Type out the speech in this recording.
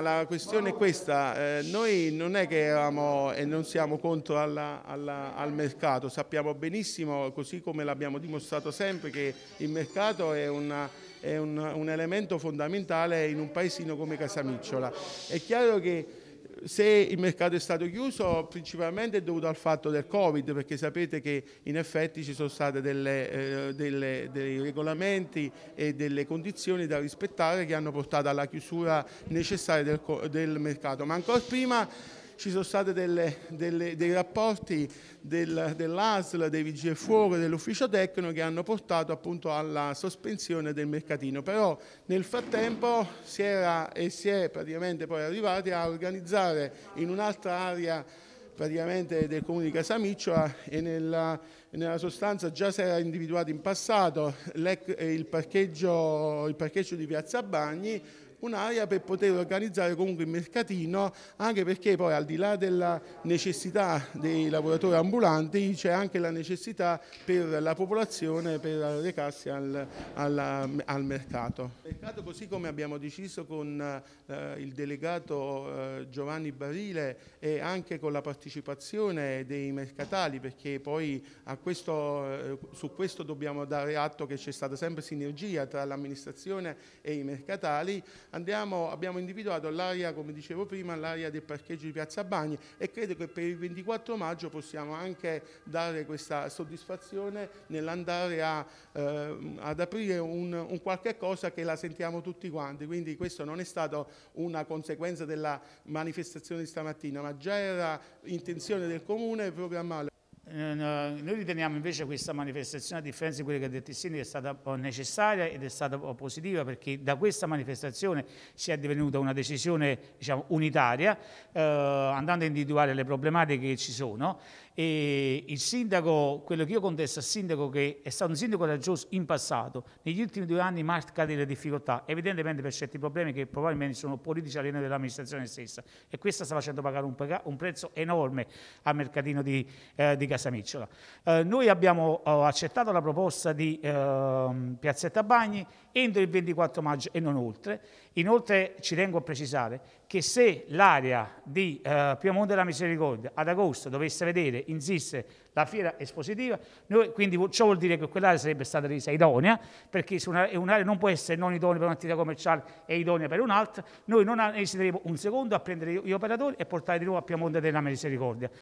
La questione è questa, eh, noi non è che eravamo e non siamo contro alla, alla, al mercato, sappiamo benissimo, così come l'abbiamo dimostrato sempre, che il mercato è, una, è un, un elemento fondamentale in un paesino come Casamicciola. È chiaro che se il mercato è stato chiuso principalmente è dovuto al fatto del Covid perché sapete che in effetti ci sono stati eh, dei regolamenti e delle condizioni da rispettare che hanno portato alla chiusura necessaria del, del mercato, ma ancora prima ci sono stati dei rapporti del, dell'ASL, dei vigili del fuoco, dell'ufficio tecnico che hanno portato appunto alla sospensione del mercatino. Però nel frattempo si era e si è praticamente poi arrivati a organizzare in un'altra area praticamente del comune di Casamicciola e nella, nella sostanza già si era individuato in passato il parcheggio, il parcheggio di Piazza Bagni un'area per poter organizzare comunque il mercatino, anche perché poi al di là della necessità dei lavoratori ambulanti c'è anche la necessità per la popolazione per recarsi al, alla, al mercato. Il mercato così come abbiamo deciso con eh, il delegato eh, Giovanni Barile e anche con la partecipazione dei mercatali perché poi questo, eh, su questo dobbiamo dare atto che c'è stata sempre sinergia tra l'amministrazione e i mercatali Andiamo, abbiamo individuato l'area, come dicevo prima, l'area del parcheggio di Piazza Bagni e credo che per il 24 maggio possiamo anche dare questa soddisfazione nell'andare a, eh, ad aprire un, un, qualche cosa che la sentiamo tutti quanti. Quindi questo non è stato una conseguenza della manifestazione di stamattina, ma già era intenzione del Comune programmare eh, noi riteniamo invece questa manifestazione, a differenza di quelle che ha detto il sindaco, è stata necessaria ed è stata positiva perché da questa manifestazione si è divenuta una decisione diciamo, unitaria, eh, andando a individuare le problematiche che ci sono. E il sindaco, quello che io contesto al sindaco, che è stato un sindaco coraggioso in passato, negli ultimi due anni marca delle difficoltà, evidentemente per certi problemi che probabilmente sono politici all'interno dell'amministrazione stessa. E questa sta facendo pagare un, un prezzo enorme al mercatino di, eh, di Castello. Casamicciolo. Eh, noi abbiamo eh, accettato la proposta di eh, Piazzetta Bagni entro il 24 maggio e non oltre. Inoltre ci tengo a precisare che se l'area di eh, Piemonte della Misericordia ad agosto dovesse vedere, insiste, la fiera espositiva, noi, quindi ciò vuol dire che quell'area sarebbe stata resa idonea, perché se un'area, un'area non può essere non idonea per un'attività commerciale e idonea per un'altra, noi non esiteremo un secondo a prendere gli operatori e portare di nuovo a Piemonte della Misericordia,